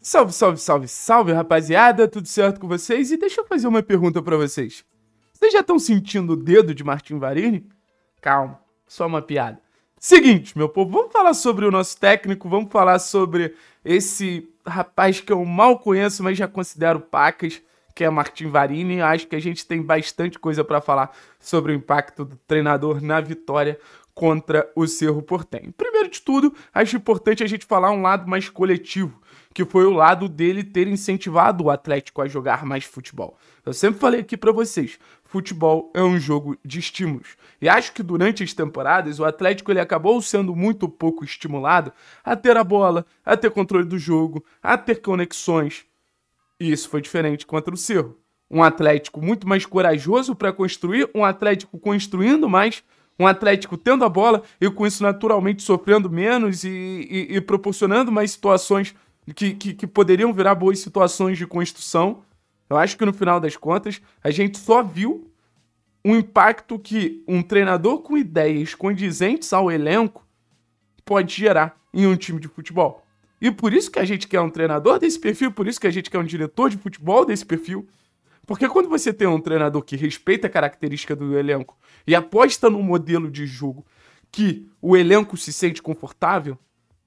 Salve, salve, salve, salve, rapaziada, tudo certo com vocês? E deixa eu fazer uma pergunta para vocês. Vocês já estão sentindo o dedo de Martin Varini? Calma, só uma piada. Seguinte, meu povo, vamos falar sobre o nosso técnico, vamos falar sobre esse rapaz que eu mal conheço, mas já considero pacas, que é Martin Varini. Acho que a gente tem bastante coisa para falar sobre o impacto do treinador na vitória contra o Cerro Portenho. Primeiro de tudo, acho importante a gente falar um lado mais coletivo, que foi o lado dele ter incentivado o Atlético a jogar mais futebol. Eu sempre falei aqui para vocês, futebol é um jogo de estímulos. E acho que durante as temporadas o Atlético ele acabou sendo muito pouco estimulado a ter a bola, a ter controle do jogo, a ter conexões. E isso foi diferente contra o Cerro. Um Atlético muito mais corajoso para construir, um Atlético construindo mais um Atlético tendo a bola e com isso naturalmente sofrendo menos e, e, e proporcionando mais situações que, que, que, poderiam virar boas situações de construção. Eu acho que no final das contas, a gente só viu o um impacto que um treinador com ideias condizentes ao elenco pode gerar em um time de futebol. E por isso que a gente quer um treinador desse perfil, por isso que a gente quer um diretor de futebol desse perfil, porque quando você tem um treinador que respeita a característica do elenco e aposta num modelo de jogo que o elenco se sente confortável,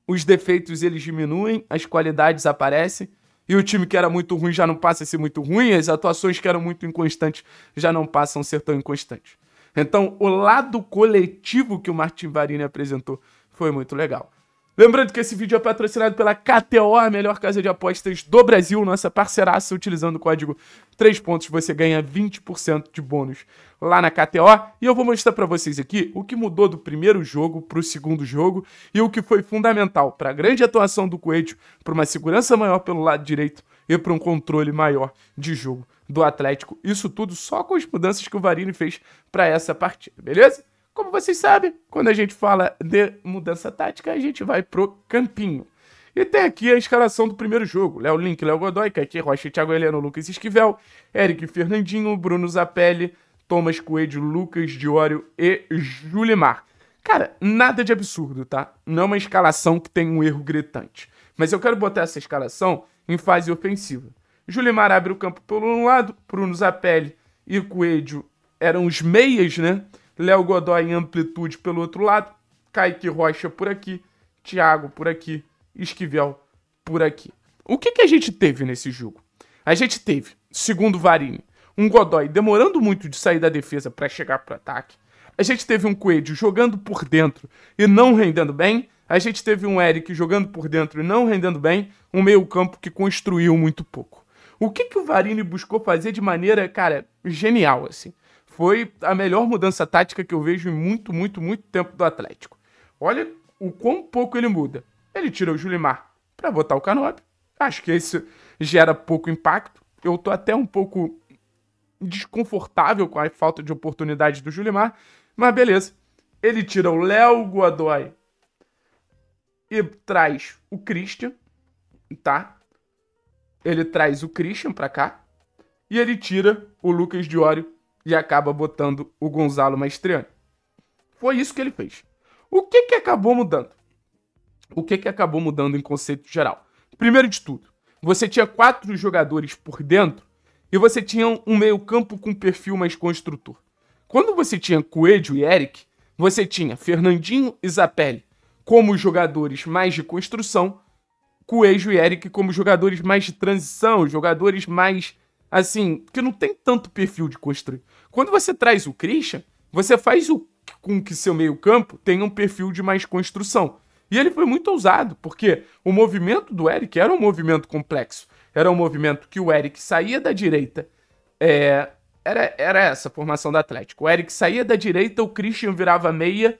os defeitos eles diminuem, as qualidades aparecem e o time que era muito ruim já não passa a ser muito ruim, as atuações que eram muito inconstantes já não passam a ser tão inconstantes. Então, o lado coletivo que o Martin Varini apresentou foi muito legal. Lembrando que esse vídeo é patrocinado pela KTO, a melhor casa de apostas do Brasil, nossa parceiraça. Utilizando o código 3 pontos, você ganha 20% de bônus lá na KTO. E eu vou mostrar para vocês aqui o que mudou do primeiro jogo para o segundo jogo e o que foi fundamental para a grande atuação do Coelho, para uma segurança maior pelo lado direito e para um controle maior de jogo do Atlético. Isso tudo só com as mudanças que o Varini fez para essa partida, beleza? Como vocês sabem, quando a gente fala de mudança tática, a gente vai pro campinho. E tem aqui a escalação do primeiro jogo. Léo Link, Léo Godoy, Kaique Rocha, Thiago Heleno, Lucas Esquivel, Eric Fernandinho, Bruno Zapelli, Thomas Coelho, Lucas Diório e Julimar. Cara, nada de absurdo, tá? Não é uma escalação que tem um erro gritante. Mas eu quero botar essa escalação em fase ofensiva. Julimar abre o campo pelo um lado, Bruno Zapelli e Coelho eram os meias, né? Léo Godoy em amplitude pelo outro lado, Kaique Rocha por aqui, Thiago por aqui, Esquivel por aqui. O que, que a gente teve nesse jogo? A gente teve, segundo Varini, um Godoy demorando muito de sair da defesa para chegar para o ataque. A gente teve um Coelho jogando por dentro e não rendendo bem. A gente teve um Eric jogando por dentro e não rendendo bem. Um meio-campo que construiu muito pouco. O que, que o Varini buscou fazer de maneira, cara, genial, assim? foi a melhor mudança tática que eu vejo em muito, muito, muito tempo do Atlético. Olha o quão pouco ele muda. Ele tirou o Julimar para botar o Canóbio. Acho que isso gera pouco impacto. Eu tô até um pouco desconfortável com a falta de oportunidade do Julimar, mas beleza. Ele tira o Léo Godoy e traz o Christian, tá? Ele traz o Christian para cá e ele tira o Lucas Diório e acaba botando o Gonzalo Maestriani. Foi isso que ele fez. O que, que acabou mudando? O que, que acabou mudando em conceito geral? Primeiro de tudo, você tinha quatro jogadores por dentro e você tinha um meio-campo com perfil mais construtor. Quando você tinha Coelho e Eric, você tinha Fernandinho e Zapelli como jogadores mais de construção, Coelho e Eric como jogadores mais de transição, jogadores mais assim, que não tem tanto perfil de construir. Quando você traz o Christian, você faz o, com que seu meio-campo tenha um perfil de mais construção. E ele foi muito ousado, porque o movimento do Eric era um movimento complexo. Era um movimento que o Eric saía da direita. É, era, era essa a formação do Atlético. O Eric saía da direita, o Christian virava meia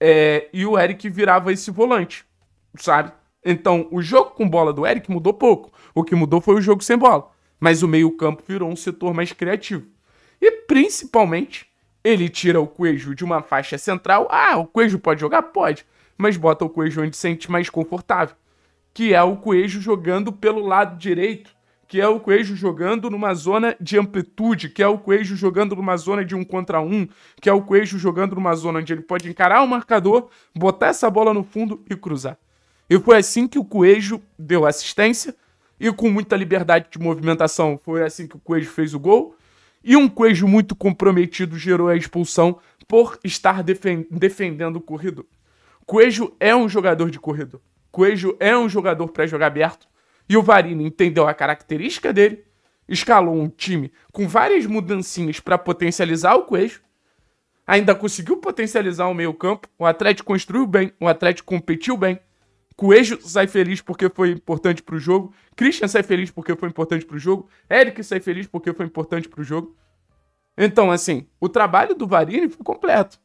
é, e o Eric virava esse volante, sabe? Então, o jogo com bola do Eric mudou pouco. O que mudou foi o jogo sem bola mas o meio-campo virou um setor mais criativo. E principalmente, ele tira o coelho de uma faixa central. Ah, o coelho pode jogar? Pode, mas bota o coelho onde se sente mais confortável, que é o coelho jogando pelo lado direito, que é o coelho jogando numa zona de amplitude, que é o coelho jogando numa zona de um contra um, que é o coelho jogando numa zona onde ele pode encarar o marcador, botar essa bola no fundo e cruzar. E foi assim que o coelho deu assistência e com muita liberdade de movimentação. Foi assim que o Coelho fez o gol. E um Coelho muito comprometido gerou a expulsão por estar defendendo o corredor. Coelho é um jogador de corredor. Coelho é um jogador para jogar aberto. E o Varini entendeu a característica dele, escalou um time com várias mudancinhas para potencializar o Coelho. Ainda conseguiu potencializar o meio-campo. O Atlético construiu bem, o Atlético competiu bem. Coelho sai feliz porque foi importante pro jogo. Christian sai feliz porque foi importante pro jogo. Eric sai feliz porque foi importante pro jogo. Então, assim, o trabalho do Varini foi completo.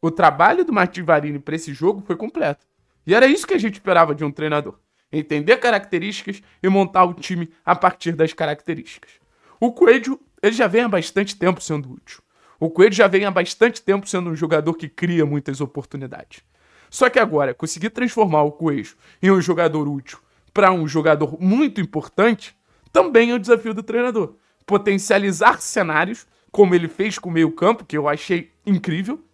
O trabalho do Martin Varini para esse jogo foi completo. E era isso que a gente esperava de um treinador: entender características e montar o time a partir das características. O Coelho, ele já vem há bastante tempo sendo útil. O Coelho já vem há bastante tempo sendo um jogador que cria muitas oportunidades. Só que agora, conseguir transformar o Coelho em um jogador útil para um jogador muito importante também é o um desafio do treinador. Potencializar cenários, como ele fez com o meio-campo, que eu achei incrível.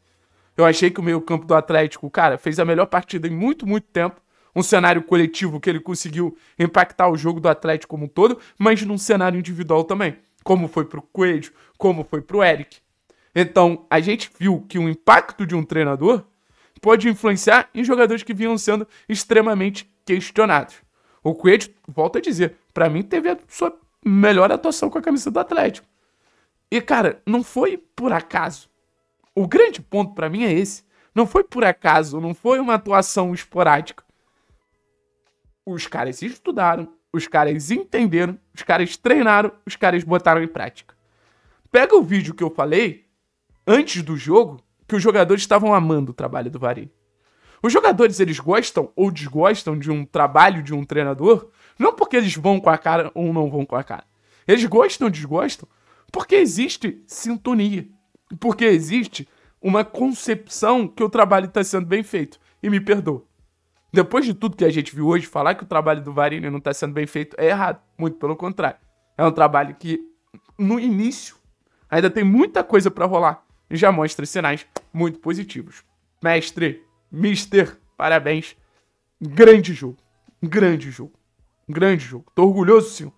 Eu achei que o meio-campo do Atlético, cara, fez a melhor partida em muito, muito tempo. Um cenário coletivo que ele conseguiu impactar o jogo do Atlético como um todo, mas num cenário individual também. Como foi pro Coelho, como foi pro Eric. Então, a gente viu que o impacto de um treinador pode influenciar em jogadores que vinham sendo extremamente questionados. O Coelho, volta a dizer, para mim teve a sua melhor atuação com a camisa do Atlético. E cara, não foi por acaso. O grande ponto para mim é esse. Não foi por acaso, não foi uma atuação esporádica. Os caras estudaram, os caras entenderam, os caras treinaram, os caras botaram em prática. Pega o vídeo que eu falei antes do jogo que os jogadores estavam amando o trabalho do Vari. Os jogadores, eles gostam ou desgostam de um trabalho de um treinador, não porque eles vão com a cara ou não vão com a cara. Eles gostam ou desgostam porque existe sintonia. Porque existe uma concepção que o trabalho está sendo bem feito. E me perdoa. Depois de tudo que a gente viu hoje, falar que o trabalho do Varini não está sendo bem feito é errado. Muito pelo contrário. É um trabalho que, no início, ainda tem muita coisa para rolar já mostra sinais muito positivos. Mestre, mister, parabéns. Grande jogo. Grande jogo. Grande jogo. Tô orgulhoso, senhor.